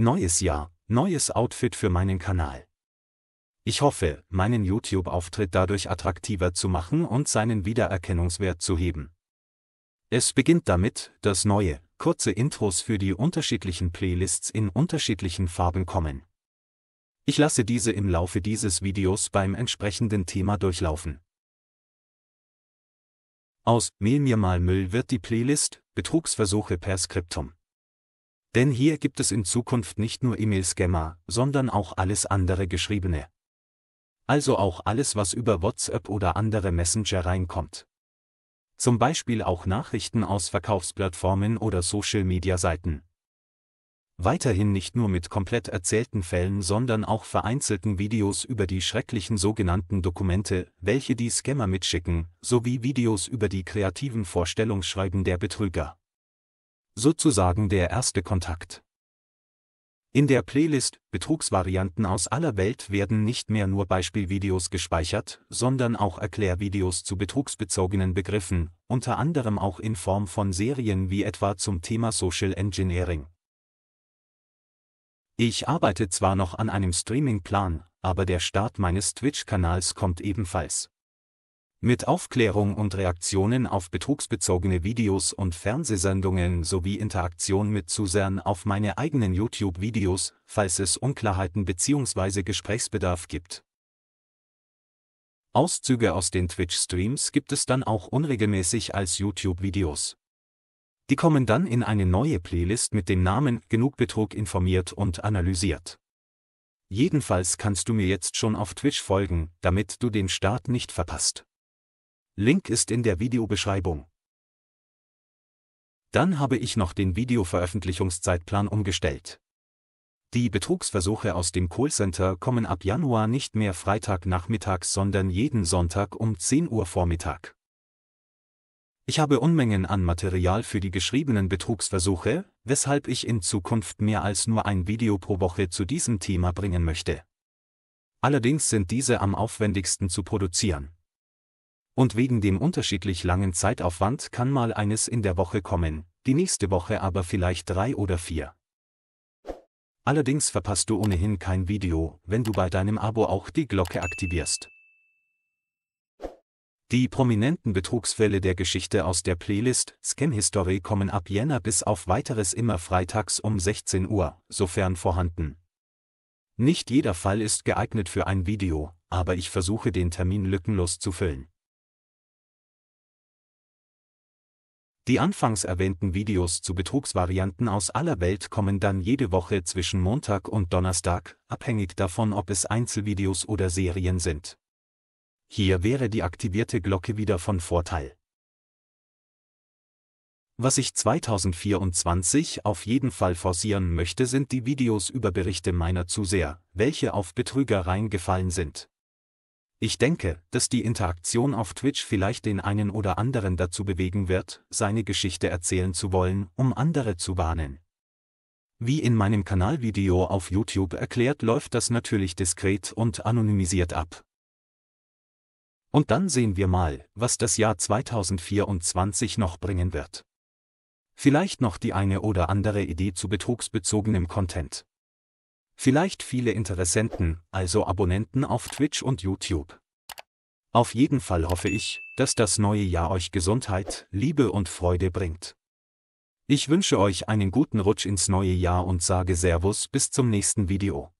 Neues Jahr, neues Outfit für meinen Kanal. Ich hoffe, meinen YouTube-Auftritt dadurch attraktiver zu machen und seinen Wiedererkennungswert zu heben. Es beginnt damit, dass neue, kurze Intros für die unterschiedlichen Playlists in unterschiedlichen Farben kommen. Ich lasse diese im Laufe dieses Videos beim entsprechenden Thema durchlaufen. Aus Mehl mir mal Müll wird die Playlist Betrugsversuche per Skriptum. Denn hier gibt es in Zukunft nicht nur E-Mail-Scammer, sondern auch alles andere Geschriebene. Also auch alles, was über WhatsApp oder andere Messenger reinkommt. Zum Beispiel auch Nachrichten aus Verkaufsplattformen oder Social-Media-Seiten. Weiterhin nicht nur mit komplett erzählten Fällen, sondern auch vereinzelten Videos über die schrecklichen sogenannten Dokumente, welche die Scammer mitschicken, sowie Videos über die kreativen Vorstellungsschreiben der Betrüger sozusagen der erste Kontakt. In der Playlist Betrugsvarianten aus aller Welt werden nicht mehr nur Beispielvideos gespeichert, sondern auch Erklärvideos zu betrugsbezogenen Begriffen, unter anderem auch in Form von Serien wie etwa zum Thema Social Engineering. Ich arbeite zwar noch an einem Streaming-Plan, aber der Start meines Twitch-Kanals kommt ebenfalls. Mit Aufklärung und Reaktionen auf betrugsbezogene Videos und Fernsehsendungen sowie Interaktion mit Zusern auf meine eigenen YouTube-Videos, falls es Unklarheiten bzw. Gesprächsbedarf gibt. Auszüge aus den Twitch-Streams gibt es dann auch unregelmäßig als YouTube-Videos. Die kommen dann in eine neue Playlist mit dem Namen Genug Betrug informiert und analysiert. Jedenfalls kannst du mir jetzt schon auf Twitch folgen, damit du den Start nicht verpasst. Link ist in der Videobeschreibung. Dann habe ich noch den Videoveröffentlichungszeitplan umgestellt. Die Betrugsversuche aus dem Callcenter kommen ab Januar nicht mehr Freitagnachmittags, sondern jeden Sonntag um 10 Uhr Vormittag. Ich habe Unmengen an Material für die geschriebenen Betrugsversuche, weshalb ich in Zukunft mehr als nur ein Video pro Woche zu diesem Thema bringen möchte. Allerdings sind diese am aufwendigsten zu produzieren und wegen dem unterschiedlich langen Zeitaufwand kann mal eines in der Woche kommen, die nächste Woche aber vielleicht drei oder vier. Allerdings verpasst du ohnehin kein Video, wenn du bei deinem Abo auch die Glocke aktivierst. Die prominenten Betrugsfälle der Geschichte aus der Playlist Scam History kommen ab Jänner bis auf weiteres immer freitags um 16 Uhr, sofern vorhanden. Nicht jeder Fall ist geeignet für ein Video, aber ich versuche den Termin lückenlos zu füllen. Die anfangs erwähnten Videos zu Betrugsvarianten aus aller Welt kommen dann jede Woche zwischen Montag und Donnerstag, abhängig davon ob es Einzelvideos oder Serien sind. Hier wäre die aktivierte Glocke wieder von Vorteil. Was ich 2024 auf jeden Fall forcieren möchte, sind die Videos über Berichte meiner Zuseher, welche auf Betrüger reingefallen sind. Ich denke, dass die Interaktion auf Twitch vielleicht den einen oder anderen dazu bewegen wird, seine Geschichte erzählen zu wollen, um andere zu warnen. Wie in meinem Kanalvideo auf YouTube erklärt, läuft das natürlich diskret und anonymisiert ab. Und dann sehen wir mal, was das Jahr 2024 noch bringen wird. Vielleicht noch die eine oder andere Idee zu betrugsbezogenem Content vielleicht viele Interessenten, also Abonnenten auf Twitch und YouTube. Auf jeden Fall hoffe ich, dass das neue Jahr euch Gesundheit, Liebe und Freude bringt. Ich wünsche euch einen guten Rutsch ins neue Jahr und sage Servus bis zum nächsten Video.